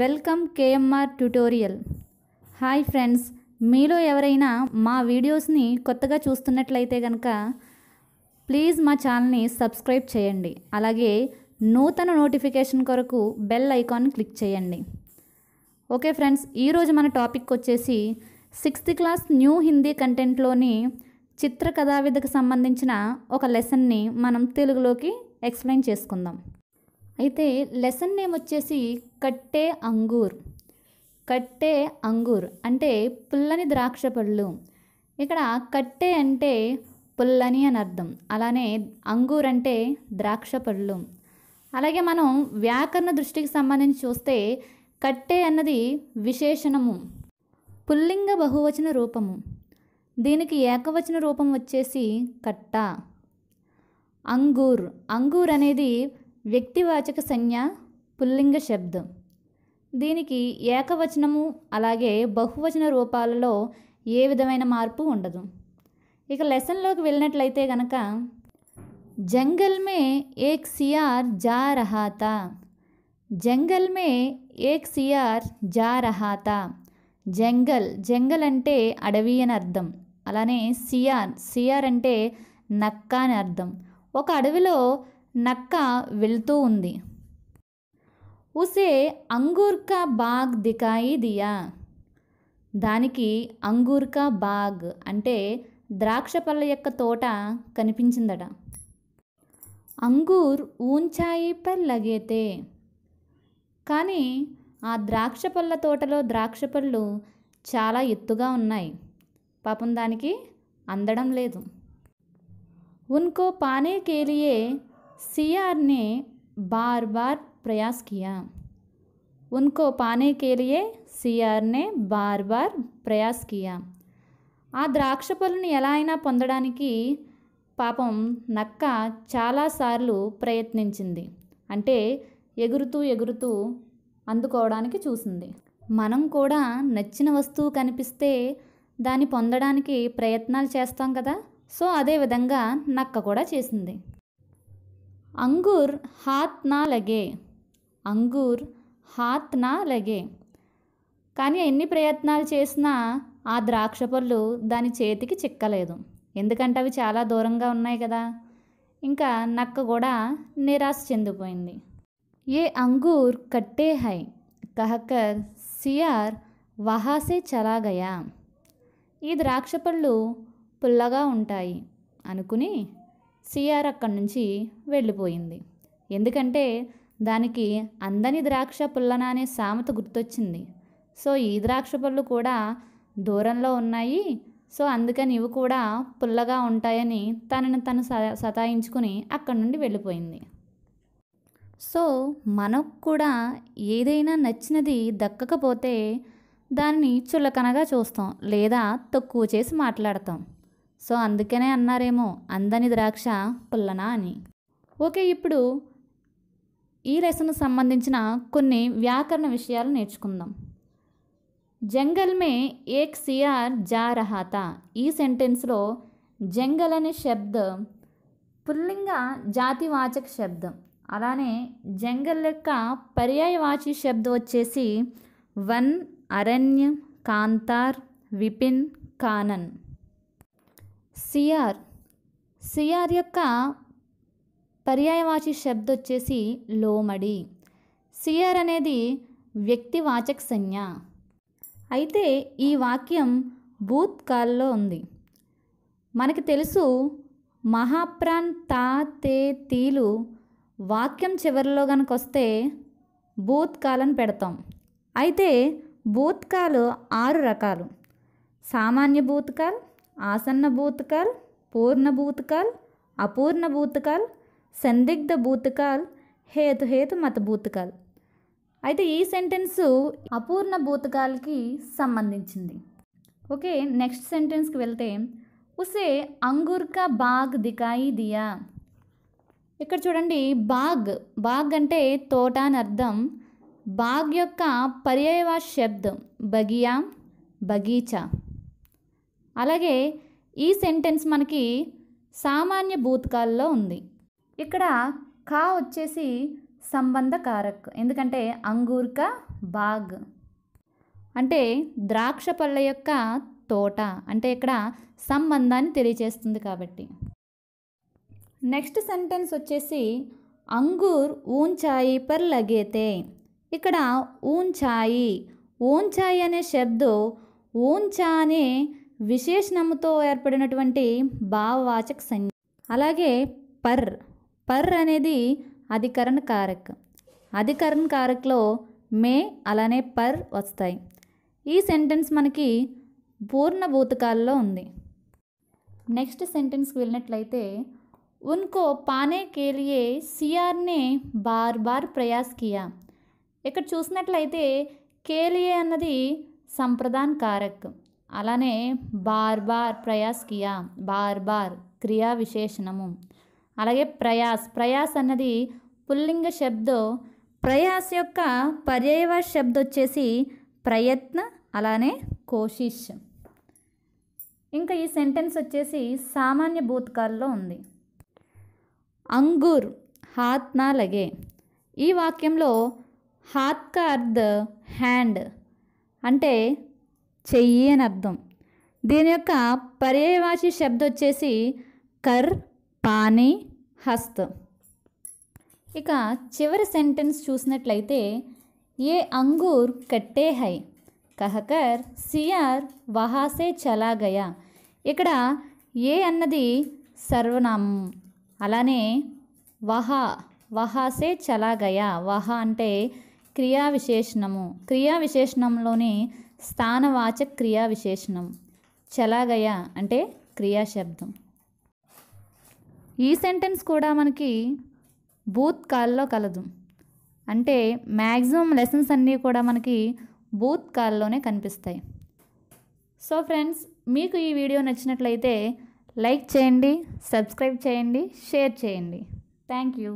welcome KMR tutorial hi friends మీలో ఎవరైనా మా వీడియోస్ని కొత్తగా చూస్తున్నట్లయితే కనుక ప్లీజ్ మా ఛానల్ని సబ్స్క్రైబ్ చేయండి అలాగే నూతన నోటిఫికేషన్ కొరకు బెల్ ఐకాన్ క్లిక్ చేయండి ఓకే ఫ్రెండ్స్ ఈరోజు మన టాపిక్ వచ్చేసి సిక్స్త్ క్లాస్ న్యూ హిందీ కంటెంట్లోని చిత్ర కథావిధకు సంబంధించిన ఒక లెసన్ని మనం తెలుగులోకి ఎక్స్ప్లెయిన్ చేసుకుందాం అయితే లెసన్ నేమ్ వచ్చేసి కట్టే అంగూర్ కట్టే అంగూర్ అంటే పుల్లని ద్రాక్ష పళ్ళు ఇక్కడ కట్టే అంటే పుల్లని అని అర్థం అలానే అంగూర్ అంటే ద్రాక్ష పళ్ళు అలాగే మనం వ్యాకరణ దృష్టికి సంబంధించి చూస్తే కట్టే అన్నది విశేషణము పుల్లింగ బహువచన రూపము దీనికి ఏకవచన రూపం వచ్చేసి కట్ట అంగూర్ అంగూర్ అనేది వ్యక్తివాచక సంజ్ఞ పుల్లింగ శబ్దం దీనికి ఏకవచనము అలాగే బహువచన రూపాలలో ఏ విధమైన మార్పు ఉండదు ఇక లెసన్లోకి వెళ్ళినట్లయితే గనక జంగల్ మే ఏక్ సియార్ జా రహాత జంగల్ మే ఏక్ సియార్ జా రహాత జంగల్ జంగల్ అంటే అడవి అని అర్థం అలానే సియార్ సియార్ అంటే నక్క అని అర్థం ఒక అడవిలో నక్క వెళ్తూ ఉంది ఉసే అంగూర్కా బాగ్ దికాయి దియా దానికి అంగూర్కా బాగ్ అంటే ద్రాక్ష పళ్ళ యొక్క తోట కనిపించిందట అంగూర్ ఊంచాయి పర్ లగేతే కానీ ఆ ద్రాక్ష పళ్ళ తోటలో ద్రాక్ష పళ్ళు చాలా ఎత్తుగా ఉన్నాయి పాపం దానికి అందడం లేదు ఉన్కో పానే కేలియే सीआर ने बार बार प्रयास किया उनको पाने के लिए సిఆర్ నే బార్ బార్ प्रयास किया ఆ ద్రాక్ష పళ్ళని ఎలా అయినా పొందడానికి పాపం నక్క చాలాసార్లు ప్రయత్నించింది అంటే ఎగురుతూ ఎగురుతూ అందుకోవడానికి చూసింది మనం కూడా నచ్చిన వస్తువు కనిపిస్తే దాన్ని పొందడానికి ప్రయత్నాలు చేస్తాం కదా సో అదేవిధంగా నక్క కూడా చేసింది అంగూర్ హాత్ నా లగే అంగూర్ హాత్ నా లగే కానీ ఎన్ని ప్రయత్నాలు చేసినా ఆ ద్రాక్ష పళ్ళు దాని చేతికి చిక్కలేదు ఎందుకంటే అవి చాలా దూరంగా ఉన్నాయి కదా ఇంకా నక్క కూడా నిరాశ చెందిపోయింది ఏ అంగూర్ కట్టే హై కహకర్ సియార్ వహాసే చలాగయా ఈ ద్రాక్ష పళ్ళు పుల్లగా ఉంటాయి అనుకుని సిఆర్ అక్కడి నుంచి వెళ్ళిపోయింది ఎందుకంటే దానికి అందని ద్రాక్ష పుల్లన అనే సామెత గుర్తొచ్చింది సో ఈ ద్రాక్ష పళ్ళు కూడా దూరంలో ఉన్నాయి సో అందుకని ఇవి కూడా పుల్లగా ఉంటాయని తనని తను సతాయించుకుని అక్కడి నుండి వెళ్ళిపోయింది సో మనకు కూడా ఏదైనా నచ్చినది దక్కకపోతే దాన్ని చులకనగా చూస్తాం లేదా తక్కువ చేసి మాట్లాడతాం సో అందుకనే అన్నారేమో అందని ద్రాక్ష పుల్లనా అని ఓకే ఇప్పుడు ఈ లెసన్ సంబంధించిన కొన్ని వ్యాకరణ విషయాలు నేర్చుకుందాం జంగల్ మే ఏక్ సిఆర్ జా రహాత ఈ సెంటెన్స్లో జంగల్ అనే శబ్దం పుల్లింగ జాతివాచక శబ్దం అలానే జంగల్ యొక్క పర్యాయవాచి శబ్దం వచ్చేసి వన్ అరణ్య కాంతార్ విపిన్ కానన్ సిఆర్ సిఆర్ యొక్క పర్యాయవాచి శబ్దం వచ్చేసి లోమడి సిఆర్ అనేది వ్యక్తివాచక సంజ్ఞ అయితే ఈ వాక్యం భూత్ కాల్లో ఉంది మనకి తెలుసు మహాప్రాణ్ తా తే తీలు వాక్యం చివరిలో కనుక వస్తే భూత్కాలను పెడతాం అయితే భూత్కాలు ఆరు రకాలు సామాన్య భూత్కాల్ ఆసన్న భూతకాల్ పూర్ణ భూతకాల్ అపూర్ణ భూతకాల్ సందిగ్ధ భూతకాల్ హేతు హేతు మత భూతకాల్ అయితే ఈ సెంటెన్సు అపూర్ణ భూతకాలకి సంబంధించింది ఓకే నెక్స్ట్ సెంటెన్స్కి వెళ్తే ఉసే అంగుర్కా బాగ్ దికాయి దియా ఇక్కడ చూడండి బాగ్ బాగ్ అంటే తోట అని అర్థం బాగ్ యొక్క పర్యవ శబ్దం బగియా బగీచా అలాగే ఈ సెంటెన్స్ మనకి సామాన్య భూతకాల్లో ఉంది ఇక్కడ కా వచ్చేసి సంబంధ కారక్ ఎందుకంటే అంగూర్ బాగ్ అంటే ద్రాక్ష పళ్ళ యొక్క తోట అంటే ఇక్కడ సంబంధాన్ని తెలియజేస్తుంది కాబట్టి నెక్స్ట్ సెంటెన్స్ వచ్చేసి అంగూర్ ఊంచాయి పర్ లగేతే ఇక్కడ ఊంచాయి ఊంచాయి అనే శబ్దం ఊంచా అనే విశేషణముతో ఏర్పడినటువంటి భావవాచక సంజ్ఞ అలాగే పర్ పర్ అనేది అధికరణ కారక్ అధికరణ కారక్లో మే అలానే పర్ వస్తాయి ఈ సెంటెన్స్ మనకి పూర్ణ భూతకాలలో ఉంది నెక్స్ట్ సెంటెన్స్కి వెళ్ళినట్లయితే ఉన్కో పానే కేలియే సిఆర్నే బార్ బార్ ప్రయాస్ కియా ఇక్కడ చూసినట్లయితే కేలియే అన్నది సంప్రదాన్ కారక్ అలానే బార్ బార్ ప్రయాస్ కియా బార్ బార్ క్రియా విశేషణము అలాగే ప్రయాస్ ప్రయాస్ అన్నది పుల్లింగ శబ్దో ప్రయాస్ యొక్క పర్యవ శబ్దం వచ్చేసి ప్రయత్న అలానే కోషిష్ ఇంకా ఈ సెంటెన్స్ వచ్చేసి సామాన్య భూతకాల్లో ఉంది అంగూర్ హాత్ నా లగే ఈ వాక్యంలో హాత్ కా ద హ్యాండ్ అంటే చెయ్యి అని అర్థం దీని యొక్క పర్యాయవాచి శబ్దం వచ్చేసి కర్ పానీ హస్త్ ఇక చివరి సెంటెన్స్ చూసినట్లయితే ఏ అంగూర్ కట్టే హై కహకర్ సియార్ వహాసే చలాగయా ఇక్కడ ఏ అన్నది సర్వనామం అలానే వహా వహాసే చలాగయా వహ అంటే క్రియా విశేషణము క్రియా విశేషణంలోని స్థానవాచ క్రియా విశేషణం చలాగయ అంటే క్రియాశబ్దం ఈ సెంటెన్స్ కూడా మనకి కాల్లో కలదు అంటే మ్యాక్సిమం లెసన్స్ అన్నీ కూడా మనకి బూత్ కాల్లోనే కనిపిస్తాయి సో ఫ్రెండ్స్ మీకు ఈ వీడియో నచ్చినట్లయితే లైక్ చేయండి సబ్స్క్రైబ్ చేయండి షేర్ చేయండి థ్యాంక్ యూ